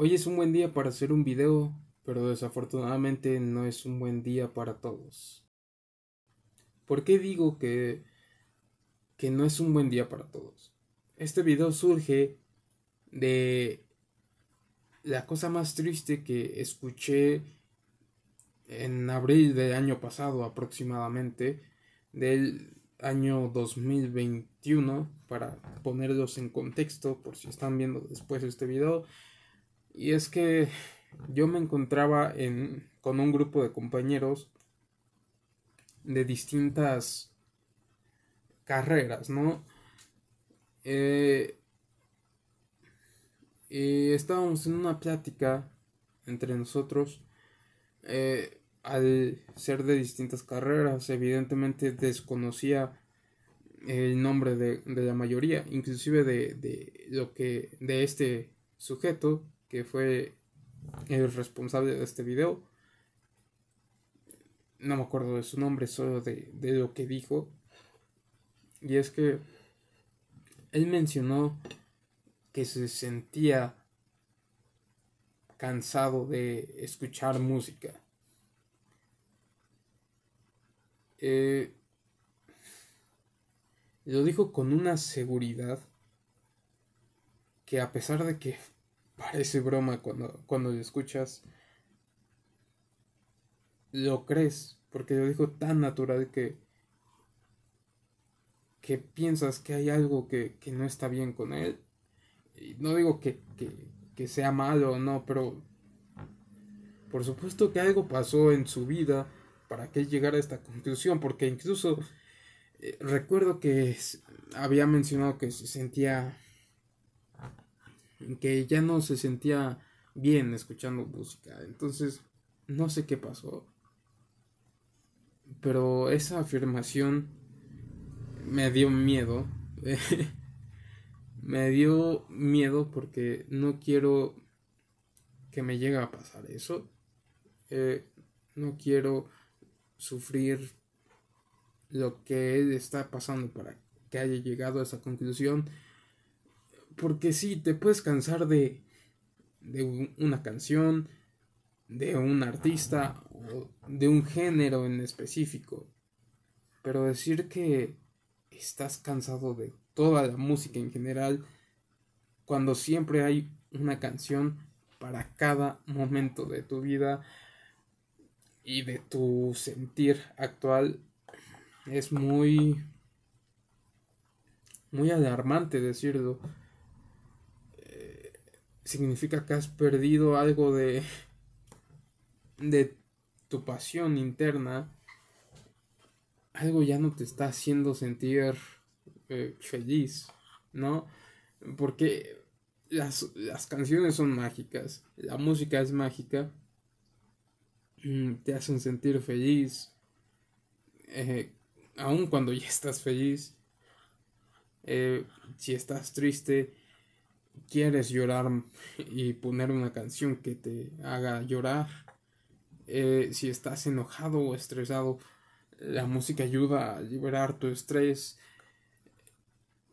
Hoy es un buen día para hacer un video, pero desafortunadamente no es un buen día para todos. ¿Por qué digo que, que no es un buen día para todos? Este video surge de la cosa más triste que escuché en abril del año pasado aproximadamente, del año 2021, para ponerlos en contexto por si están viendo después este video. Y es que yo me encontraba en, con un grupo de compañeros de distintas carreras, ¿no? Eh, y estábamos en una plática entre nosotros eh, al ser de distintas carreras evidentemente desconocía el nombre de, la mayoría inclusive de, de, lo que de este sujeto que fue el responsable de este video. No me acuerdo de su nombre, solo de, lo que dijo. Y es que él mencionó que se sentía cansado de escuchar música. Eh, lo dijo con una seguridad que a pesar de que parece broma cuando, cuando lo escuchas. Lo crees, porque lo dijo tan natural que, que piensas que hay algo que, no está bien con él. Y no digo que, que, sea malo o no, pero por supuesto que algo pasó en su vida para que él llegara a esta conclusión, porque incluso eh, recuerdo que había mencionado que se sentía que ya no se sentía bien escuchando música. Entonces, no sé qué pasó. Pero esa afirmación me dio miedo. me dio miedo porque no quiero que me llegue a pasar eso. Eh, no quiero sufrir lo que está pasando para que haya llegado a esa conclusión porque sí, te puedes cansar de, de una canción, de un artista o de un género en específico. Pero decir que estás cansado de toda la música en general cuando siempre hay una canción para cada momento de tu vida y de tu sentir actual es muy muy alarmante decirlo significa que has perdido algo de, de tu pasión interna. Algo ya no te está haciendo sentir eh, feliz, ¿no? Porque las, canciones son mágicas, la música es mágica, mm, te hacen sentir feliz, eh, aun cuando ya estás feliz, eh, si estás triste, quieres llorar y poner una canción que te haga llorar, eh, si estás enojado o estresado, la música ayuda a liberar tu estrés,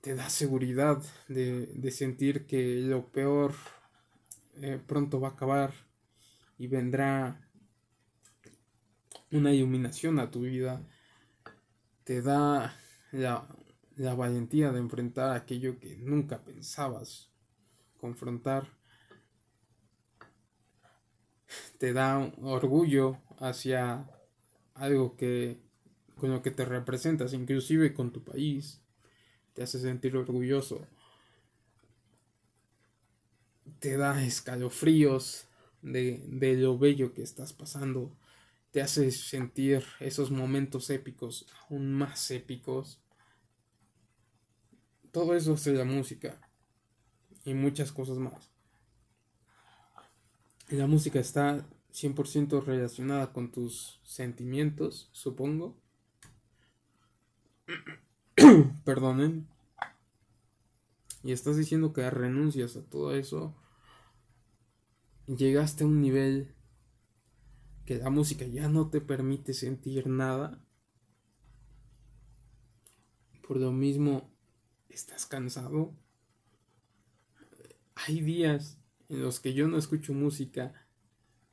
te da seguridad de, sentir que lo peor eh, pronto va a acabar y vendrá una iluminación a tu vida, te da la, la valentía de enfrentar aquello que nunca pensabas confrontar, te da orgullo hacia algo que con lo que te representas, inclusive con tu país, te hace sentir orgulloso, te da escalofríos de, de lo bello que estás pasando, te hace sentir esos momentos épicos aún más épicos. Todo eso es la música y muchas cosas más. La música está 100% relacionada con tus sentimientos, supongo. Perdonen. Y estás diciendo que renuncias a todo eso. Llegaste a un nivel que la música ya no te permite sentir nada. Por lo mismo, estás cansado hay días en los que yo no escucho música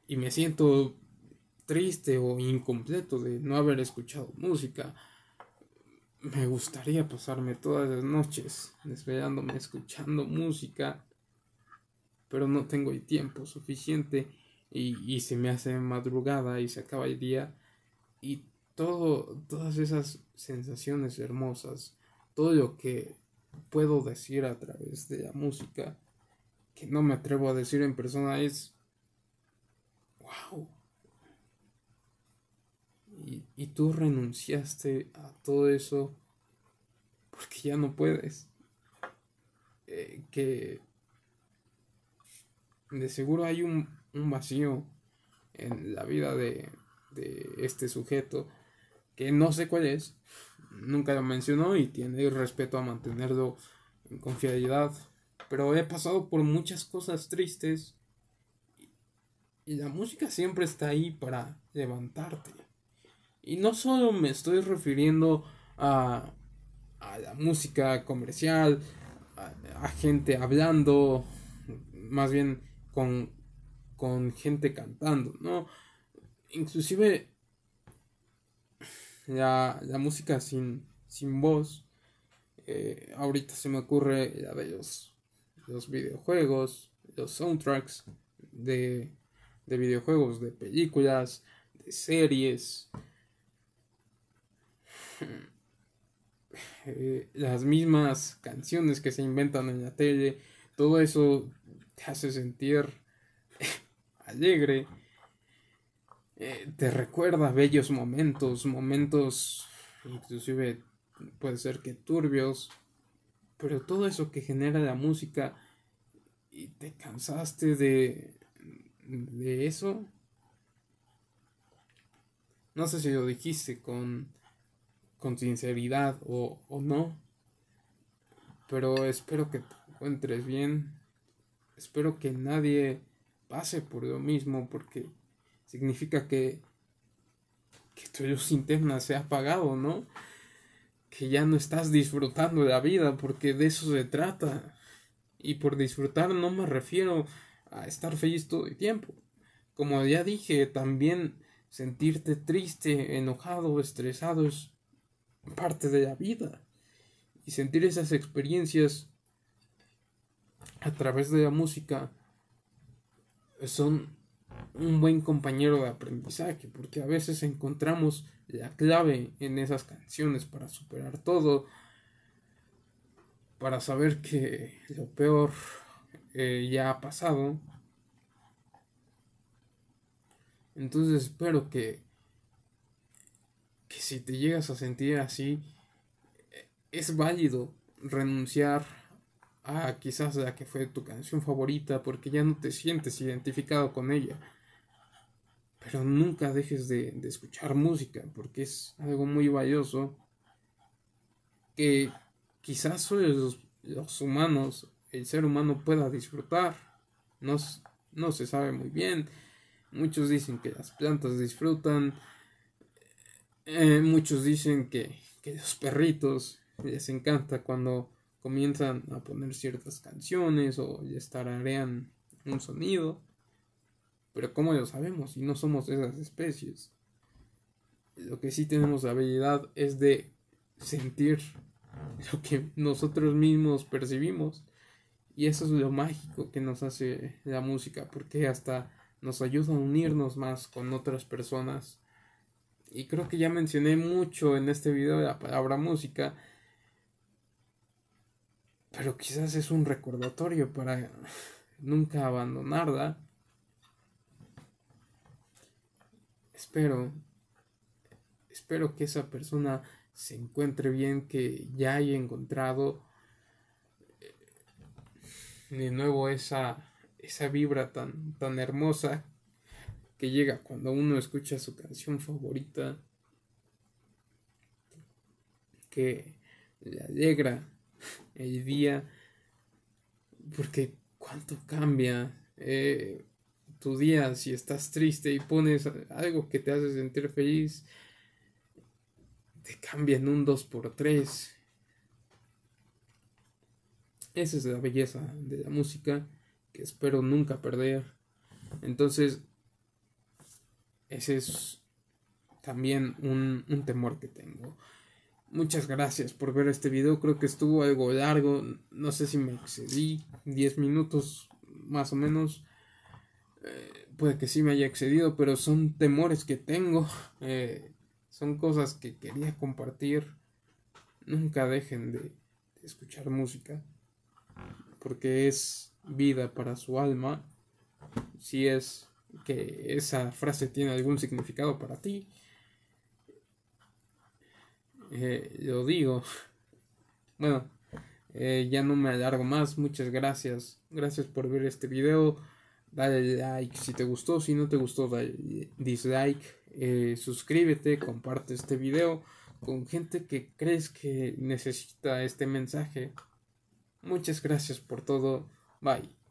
y me siento triste o incompleto de no haber escuchado música. Me gustaría pasarme todas las noches desvelándome escuchando música, pero no tengo el tiempo suficiente y, se me hace madrugada y se acaba el día y todo, todas esas sensaciones hermosas, todo lo que puedo decir a través de la música, que no me atrevo a decir en persona es, wow. Y, tú renunciaste a todo eso porque ya no puedes. Eh, que de seguro hay un, vacío en la vida de, de este sujeto que no sé cuál es, nunca lo mencionó y tiene respeto a mantenerlo en confiabilidad pero he pasado por muchas cosas tristes. Y la música siempre está ahí para levantarte. Y no solo me estoy refiriendo a, la música comercial, a, gente hablando, más bien con, con gente cantando, ¿no? Inclusive la, música sin, sin voz. Eh, ahorita se me ocurre la de los los videojuegos, los soundtracks de, videojuegos, de películas, de series. Eh, las mismas canciones que se inventan en la tele, todo eso te hace sentir alegre, eh, te recuerda bellos momentos, momentos inclusive puede ser que turbios, pero todo eso que genera la música y te cansaste de, de eso. No sé si lo dijiste con, con sinceridad o, o no. Pero espero que te encuentres bien. Espero que nadie pase por lo mismo porque significa que, que tu luz interna se ha apagado, ¿no? que ya no estás disfrutando de la vida, porque de eso se trata. Y por disfrutar no me refiero a estar feliz todo el tiempo. Como ya dije, también sentirte triste, enojado, estresado es parte de la vida. Y sentir esas experiencias a través de la música son un buen compañero de aprendizaje, porque a veces encontramos la clave en esas canciones para superar todo, para saber que lo peor eh, ya ha pasado. Entonces espero que, que si te llegas a sentir así, es válido renunciar a quizás la que fue tu canción favorita porque ya no te sientes identificado con ella pero nunca dejes de, escuchar música porque es algo muy valioso que quizás los, los humanos, el ser humano pueda disfrutar, no, se sabe muy bien, muchos dicen que las plantas disfrutan, eh, muchos dicen que, que los perritos les encanta cuando comienzan a poner ciertas canciones o les tararean un sonido. Pero ¿cómo lo sabemos si no somos esas especies? Lo que sí tenemos la habilidad es de sentir lo que nosotros mismos percibimos. Y eso es lo mágico que nos hace la música, porque hasta nos ayuda a unirnos más con otras personas. Y creo que ya mencioné mucho en este video la palabra música, pero quizás es un recordatorio para nunca abandonarla espero, espero que esa persona se encuentre bien, que ya haya encontrado eh, de nuevo esa, esa vibra tan, tan hermosa que llega cuando uno escucha su canción favorita, que le alegra el día, porque cuánto cambia. Eh, tu día, si estás triste y pones algo que te hace sentir feliz, te cambian un 2 por 3 Esa es la belleza de la música que espero nunca perder. Entonces, ese es también un, un temor que tengo. Muchas gracias por ver este video. Creo que estuvo algo largo. No sé si me excedí. 10 minutos más o menos. Eh, puede que sí me haya excedido, pero son temores que tengo, eh, son cosas que quería compartir. Nunca dejen de, escuchar música, porque es vida para su alma, si es que esa frase tiene algún significado para ti. Eh, lo digo. Bueno, ya no me alargo más. Muchas gracias. Gracias por ver este video. Dale like si te gustó, si no te gustó, dale dislike, eh, suscríbete, comparte este video con gente que crees que necesita este mensaje. Muchas gracias por todo. Bye.